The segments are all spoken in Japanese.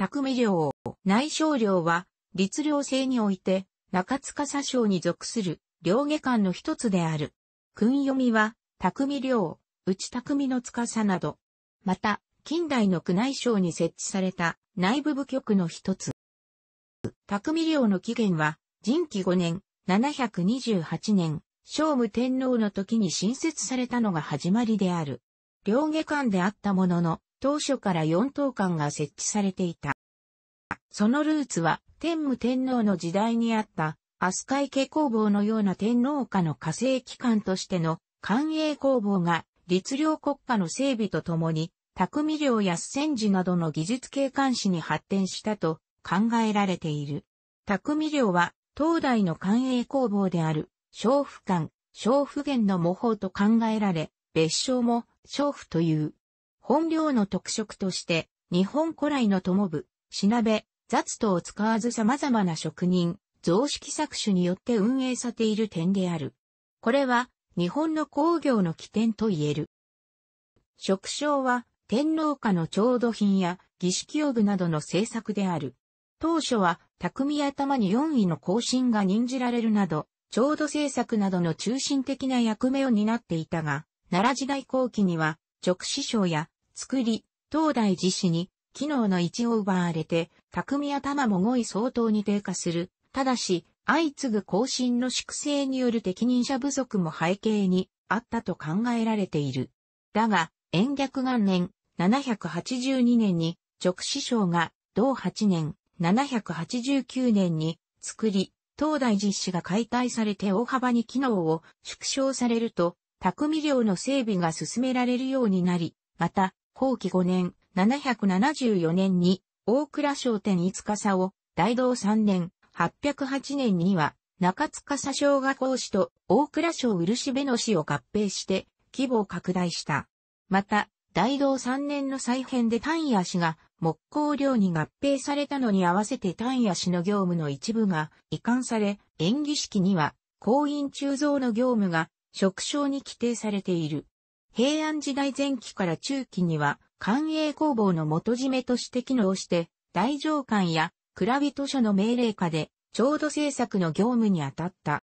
匠領、内省領は、律令制において、中塚佐省に属する、領下官の一つである。訓読みは、匠領、内匠の司など。また、近代の宮内省に設置された内部部局の一つ。匠領の起源は、人紀5年、728年、聖武天皇の時に新設されたのが始まりである。両下官であったものの、当初から4等間が設置されていた。そのルーツは、天武天皇の時代にあった、飛鳥家工房のような天皇家の火星機関としての官営工房が、律令国家の整備とともに、匠領や戦時などの技術系監視に発展したと考えられている。匠領は、東大の官営工房である、小府官、小府源の模倣と考えられ、別称も、小府という。本領の特色として、日本古来の友部、品部、雑刀を使わず様々な職人、造式作手によって運営されている点である。これは、日本の工業の起点と言える。職称は、天皇家の調度品や儀式用具などの政策である。当初は、匠頭に4位の更新が任じられるなど、調度政策などの中心的な役目を担っていたが、奈良時代後期には、直師匠や作り、東大寺市に、機能の位置を奪われて、匠頭も語い相当に低下する。ただし、相次ぐ更新の粛清による適任者不足も背景にあったと考えられている。だが、延逆元年、782年に、直師匠が、同8年、789年に、作り、東大寺市が解体されて大幅に機能を縮小されると、匠寮の整備が進められるようになり、また、後期5年、774年に、大倉商店五笠を、大道3年、808年には、中塚佐小学校市と大倉省漆部の市を合併して規模を拡大した。また、大道3年の再編で単野市が木工寮に合併されたのに合わせて単野市の業務の一部が移管され、演技式には、公院鋳造の業務が職称に規定されている。平安時代前期から中期には、官営工房の元締めとして機能して、大上官や蔵人所の命令下で、調度政策の業務に当たった。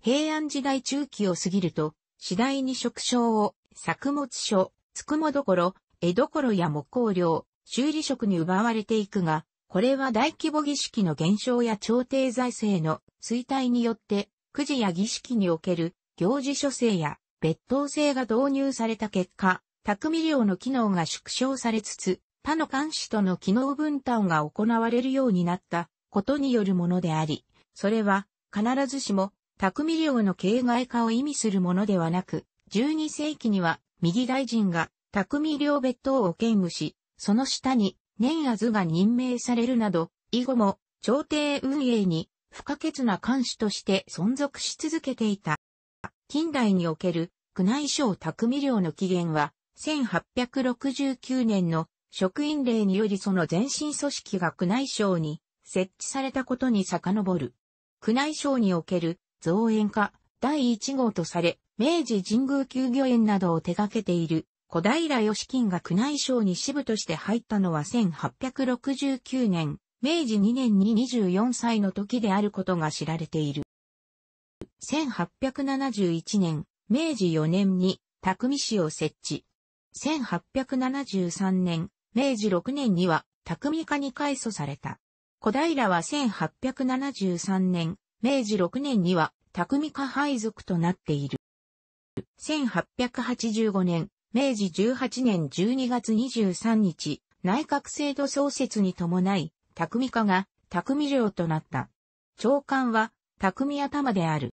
平安時代中期を過ぎると、次第に職所を、作物所、つくもどころ、どころや木工料、修理職に奪われていくが、これは大規模儀式の減少や朝廷財政の衰退によって、くじや儀式における行事諸制や別当制が導入された結果、匠量の機能が縮小されつつ、他の監視との機能分担が行われるようになったことによるものであり、それは必ずしも匠量の形骸化を意味するものではなく、12世紀には右大臣が匠量別当を兼務し、その下に年安が任命されるなど、以後も朝廷運営に不可欠な監視として存続し続けていた。近代における宮内省匠領の起源は、1869年の職員令によりその前身組織が宮内省に設置されたことに遡る。宮内省における造園化第1号とされ、明治神宮休業園などを手掛けている小平義金が宮内省に支部として入ったのは1869年、明治2年に24歳の時であることが知られている。1871年、明治4年に匠市を設置。1873年、明治6年には匠家に改組された。小平は1873年、明治6年には匠家配属となっている。1885年、明治18年12月23日、内閣制度創設に伴い、匠家が匠領となった。長官は匠頭である。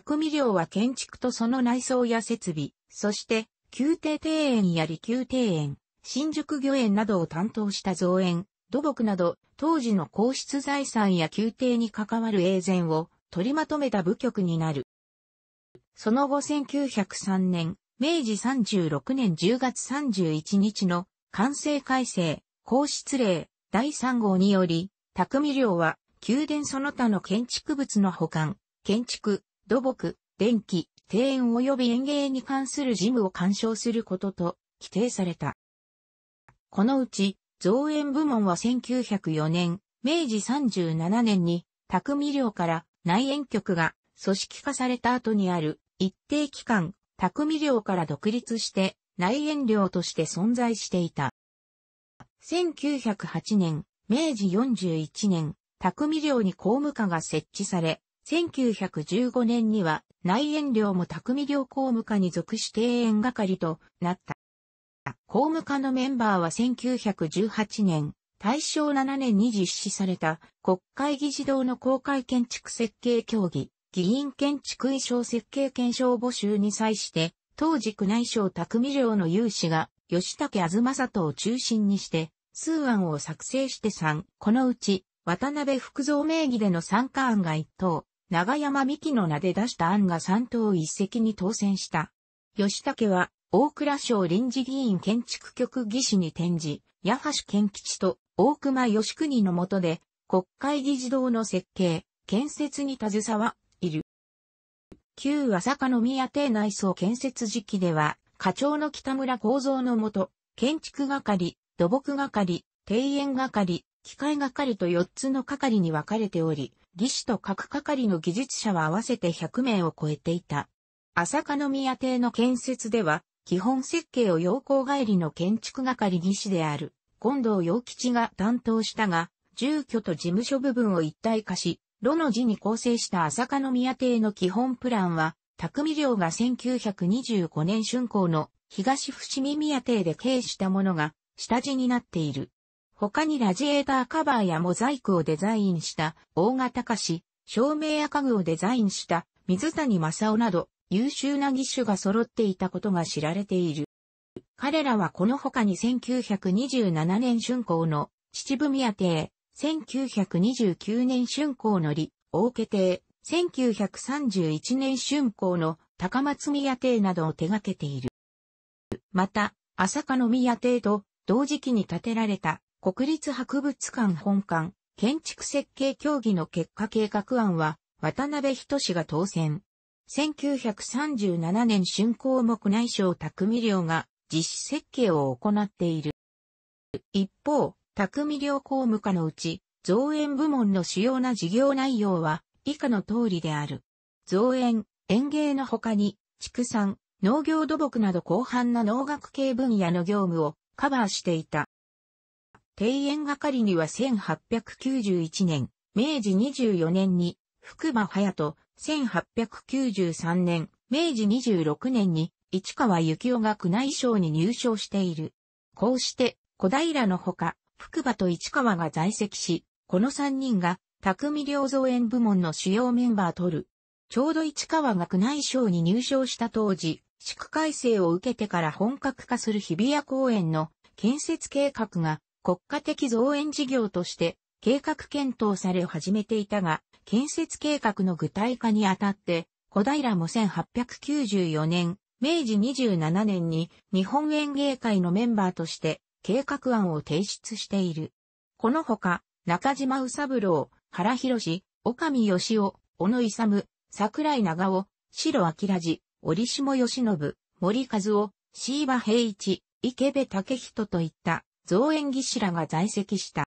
匠寮は建築とその内装や設備、そして、宮廷庭園や離宮庭園、新宿御苑などを担当した造園、土木など、当時の皇室財産や宮廷に関わる英前を取りまとめた部局になる。その後1903年、明治36年10月31日の完成改正、皇室令第3号により、匠寮は宮殿その他の建築物の保管、建築、土木、電気、庭園及び園芸に関する事務を干渉することと規定された。このうち、造園部門は1904年、明治37年に、匠寮から内縁局が組織化された後にある一定期間、匠寮から独立して内縁寮として存在していた。1908年、明治41年、匠寮に公務課が設置され、1915年には内縁料も匠寮公務課に属して縁係となった。公務課のメンバーは1918年、大正7年に実施された国会議事堂の公開建築設計協議、議員建築衣装設計検証募集に際して、当時区内省匠寮の有志が吉武東里を中心にして、数案を作成して3、このうち渡辺福造名義での参加案が1等、長山美希の名で出した案が3党一席に当選した。吉武は、大倉省臨時議員建築局議士に転じ、八橋健吉と大熊義国のもとで、国会議事堂の設計、建設に携わ、いる。旧朝霞宮邸内装建設時期では、課長の北村幸造のもと、建築係、土木係、庭園係、機械係と4つの係に分かれており、技師と各係の技術者は合わせて100名を超えていた。朝香宮邸の建設では、基本設計を陽光帰りの建築係技師である、近藤陽吉が担当したが、住居と事務所部分を一体化し、炉の字に構成した朝香宮邸の基本プランは、匠寮が1925年春光の東伏見宮邸で経営したものが、下地になっている。他にラジエーターカバーやモザイクをデザインした大型菓子、照明や家具をデザインした水谷正夫など優秀な技手が揃っていたことが知られている。彼らはこの他に1927年春光の秩父宮邸、1929年春光の李、大家邸、1931年春光の高松宮邸などを手掛けている。また、朝霞の宮邸と同時期に建てられた国立博物館本館、建築設計協議の結果計画案は、渡辺人氏が当選。1937年春項目内省匠寮が実施設計を行っている。一方、匠寮公務課のうち、造園部門の主要な事業内容は、以下の通りである。造園、園芸の他に、畜産、農業土木など広範な農学系分野の業務をカバーしていた。庭園係には1891年、明治24年に、福間隼人、1893年、明治26年に、市川幸雄が宮内省に入省している。こうして、小平のほか、福場と市川が在籍し、この3人が、匠良造園部門の主要メンバー取る。ちょうど市川が宮内省に入省した当時、宿改正を受けてから本格化する日比谷公園の建設計画が国家的造園事業として計画検討され始めていたが、建設計画の具体化にあたって、小平も1894年、明治27年に日本園芸会のメンバーとして計画案を提出している。このほか、中島宇三郎、原博岡見義雄、小野勇、桜井長尾、白明寺、折下義信、森和夫、椎葉平一、池部武人といった造園技師らが在籍した。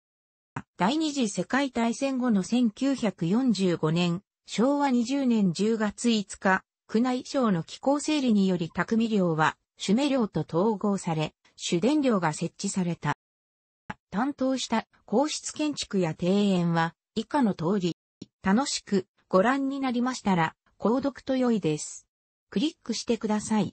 第二次世界大戦後の1945年、昭和20年10月5日、区内省の気候整理により匠寮は、主名寮と統合され、主伝寮が設置された。担当した皇室建築や庭園は、以下の通り、楽しくご覧になりましたら、購読と良いです。クリックしてください。